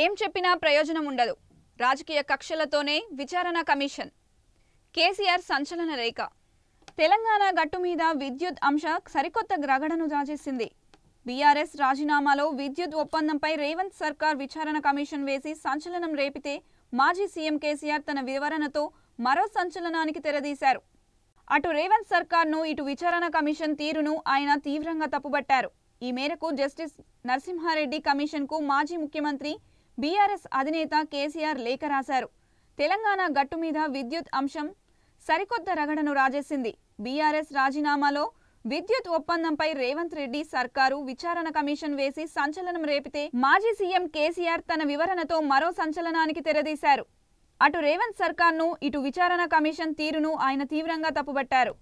ఏం చెప్పినా ప్రయోజనం ఉండదు రాజకీయ కక్షలతోనే విచారణ కమిషన్ కేసీఆర్ సంచలన రేఖ తెలంగాణ గట్టు మీద విద్యుత్ అంశ సరికొత్త గ్రగడను దాచేసింది బీఆర్ఎస్ రాజీనామాలో విద్యుత్ ఒప్పందంపై రేవంత్ సర్కార్ విచారణ కమిషన్ వేసి సంచలనం రేపితే మాజీ సీఎం కేసీఆర్ తన వివరణతో మరో సంచలనానికి తెరదీశారు అటు రేవంత్ సర్కార్ను ఇటు విచారణ కమిషన్ తీరును ఆయన తీవ్రంగా తప్పుబట్టారు ఈ మేరకు జస్టిస్ నరసింహారెడ్డి కమిషన్కు మాజీ ముఖ్యమంత్రి బీఆర్ఎస్ అధినేత కేసీఆర్ లేఖ రాశారు తెలంగాణ గట్టు మీద విద్యుత్ అంశం సరికొత్త రగడను రాజేసింది బీఆర్ఎస్ రాజీనామాలో విద్యుత్ ఒప్పందంపై రేవంత్ రెడ్డి సర్కారు విచారణ కమిషన్ వేసి సంచలనం రేపితే మాజీ సీఎం కేసీఆర్ తన వివరణతో మరో సంచలనానికి తెరదీశారు అటు రేవంత్ సర్కార్ను ఇటు విచారణ కమిషన్ తీరును ఆయన తీవ్రంగా తప్పుబట్టారు